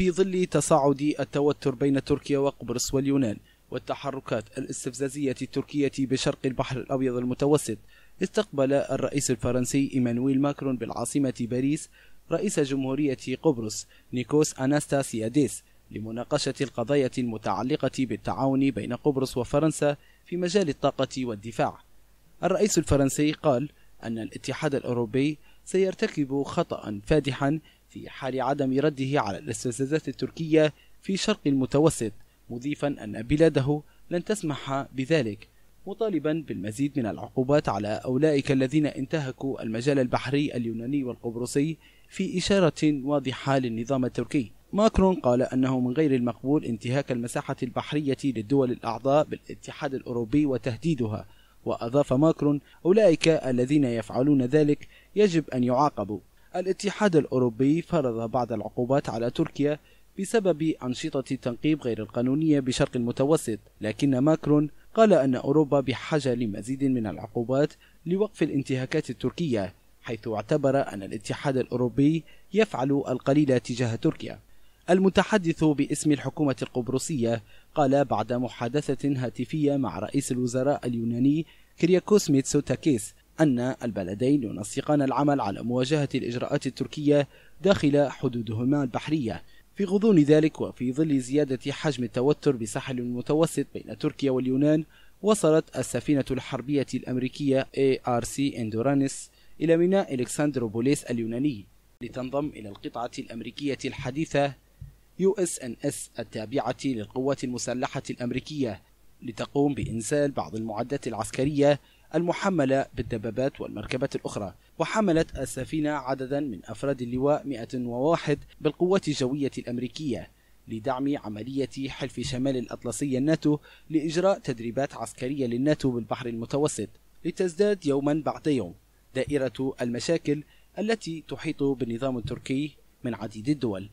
في ظل تصاعد التوتر بين تركيا وقبرص واليونان والتحركات الاستفزازية التركية بشرق البحر الأبيض المتوسط استقبل الرئيس الفرنسي إيمانويل ماكرون بالعاصمة باريس رئيس جمهورية قبرص نيكوس أناستاسياديس لمناقشة القضايا المتعلقة بالتعاون بين قبرص وفرنسا في مجال الطاقة والدفاع الرئيس الفرنسي قال أن الاتحاد الأوروبي سيرتكب خطأ فادحا في حال عدم رده على الاستفزازات التركية في شرق المتوسط مضيفا أن بلاده لن تسمح بذلك مطالبا بالمزيد من العقوبات على أولئك الذين انتهكوا المجال البحري اليوناني والقبرصي في إشارة واضحة للنظام التركي ماكرون قال أنه من غير المقبول انتهاك المساحة البحرية للدول الأعضاء بالاتحاد الأوروبي وتهديدها وأضاف ماكرون أولئك الذين يفعلون ذلك يجب أن يعاقبوا الاتحاد الأوروبي فرض بعض العقوبات على تركيا بسبب أنشطة التنقيب غير القانونية بشرق المتوسط لكن ماكرون قال أن أوروبا بحاجة لمزيد من العقوبات لوقف الانتهاكات التركية حيث اعتبر أن الاتحاد الأوروبي يفعل القليل تجاه تركيا المتحدث باسم الحكومة القبرصية قال بعد محادثة هاتفية مع رئيس الوزراء اليوناني كرياكوس ميتسوتاكيس أن البلدين ينسقان العمل على مواجهة الإجراءات التركية داخل حدودهما البحرية في غضون ذلك وفي ظل زيادة حجم التوتر بساحل المتوسط بين تركيا واليونان وصلت السفينة الحربية الأمريكية ARC اندورانس إلى ميناء إلكسندروبوليس اليوناني لتنضم إلى القطعة الأمريكية الحديثة يو اس ان اس التابعة للقوات المسلحة الأمريكية لتقوم بإنزال بعض المعدات العسكرية المحملة بالدبابات والمركبات الأخرى وحملت السفينة عددا من أفراد اللواء 101 بالقوات الجوية الأمريكية لدعم عملية حلف شمال الأطلسي الناتو لإجراء تدريبات عسكرية للناتو بالبحر المتوسط لتزداد يوما بعد يوم دائرة المشاكل التي تحيط بالنظام التركي من عديد الدول